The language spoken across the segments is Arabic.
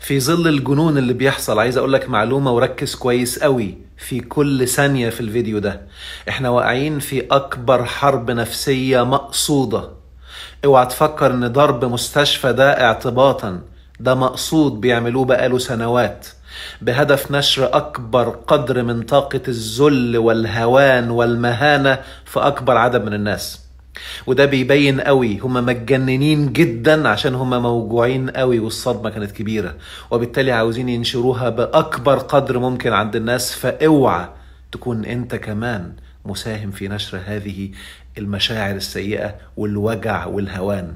في ظل الجنون اللي بيحصل عايز اقول لك معلومه وركز كويس قوي في كل ثانيه في الفيديو ده احنا واقعين في اكبر حرب نفسيه مقصوده اوعى تفكر ان ضرب مستشفى ده اعتباطا ده مقصود بيعملوه بقاله سنوات بهدف نشر اكبر قدر من طاقه الذل والهوان والمهانه في اكبر عدد من الناس وده بيبين قوي هما متجننين جدا عشان هما موجوعين قوي والصدمه كانت كبيره وبالتالي عاوزين ينشروها باكبر قدر ممكن عند الناس فاوعى تكون انت كمان مساهم في نشر هذه المشاعر السيئه والوجع والهوان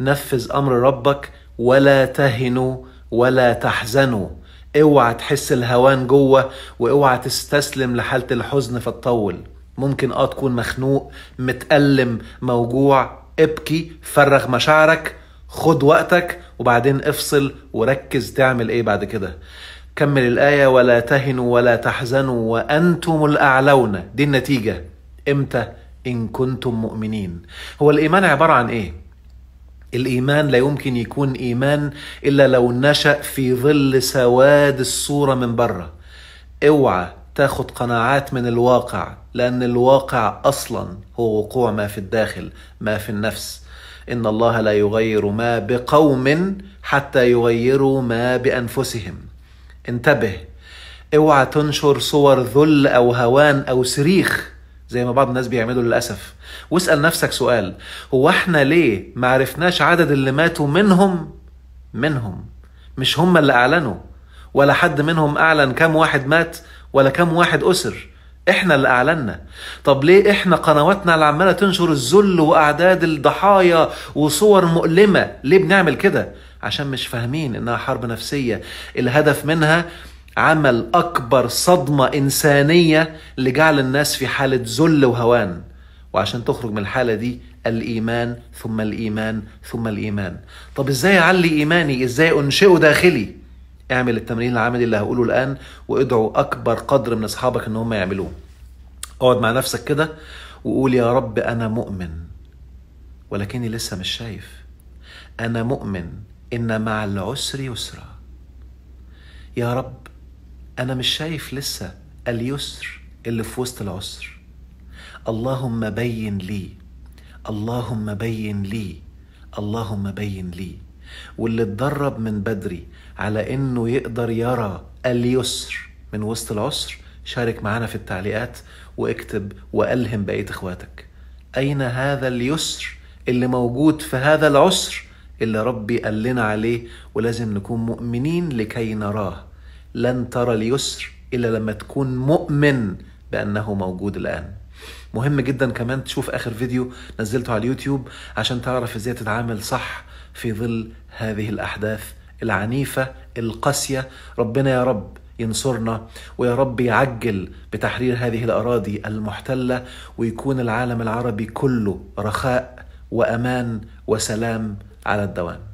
نفذ امر ربك ولا تهنوا ولا تحزنوا اوعى تحس الهوان جوه واوعى تستسلم لحاله الحزن فتطول ممكن اه تكون مخنوق متألم موجوع ابكي فرغ مشاعرك خد وقتك وبعدين افصل وركز تعمل ايه بعد كده كمل الآية ولا تهنوا ولا تحزنوا وأنتم الأعلون دي النتيجة إمتى إن كنتم مؤمنين هو الإيمان عبارة عن إيه؟ الإيمان لا يمكن يكون إيمان إلا لو نشأ في ظل سواد الصورة من بره اوعى تاخد قناعات من الواقع لأن الواقع أصلا هو وقوع ما في الداخل ما في النفس إن الله لا يغير ما بقوم حتى يغيروا ما بأنفسهم انتبه اوعى تنشر صور ذل أو هوان أو سريخ زي ما بعض الناس بيعملوا للأسف واسأل نفسك سؤال هو احنا ليه ما عرفناش عدد اللي ماتوا منهم منهم مش هم اللي أعلنوا ولا حد منهم أعلن كم واحد مات ولا كم واحد أسر احنا اللي اعلنا طب ليه احنا قنواتنا اللي عماله تنشر الذل واعداد الضحايا وصور مؤلمه ليه بنعمل كده عشان مش فاهمين انها حرب نفسيه الهدف منها عمل اكبر صدمه انسانيه لجعل الناس في حاله ذل وهوان وعشان تخرج من الحاله دي الايمان ثم الايمان ثم الايمان طب ازاي اعلي ايماني ازاي انشئه داخلي اعمل التمرين العملي اللي هقوله الان وادعو اكبر قدر من اصحابك ان هم يعملوه اقعد مع نفسك كده وقول يا رب انا مؤمن ولكني لسه مش شايف انا مؤمن ان مع العسر يسرا يا رب انا مش شايف لسه اليسر اللي في وسط العسر اللهم بين لي اللهم بين لي اللهم بين لي واللي اتدرب من بدري على انه يقدر يرى اليسر من وسط العسر شارك معنا في التعليقات واكتب والهم بقيه اخواتك اين هذا اليسر اللي موجود في هذا العسر اللي ربي قال لنا عليه ولازم نكون مؤمنين لكي نراه لن ترى اليسر الا لما تكون مؤمن بانه موجود الان مهم جدا كمان تشوف اخر فيديو نزلته على اليوتيوب عشان تعرف ازاي تتعامل صح في ظل هذه الاحداث العنيفه القاسيه ربنا يا رب ينصرنا ويا رب يعجل بتحرير هذه الاراضي المحتله ويكون العالم العربي كله رخاء وامان وسلام على الدوام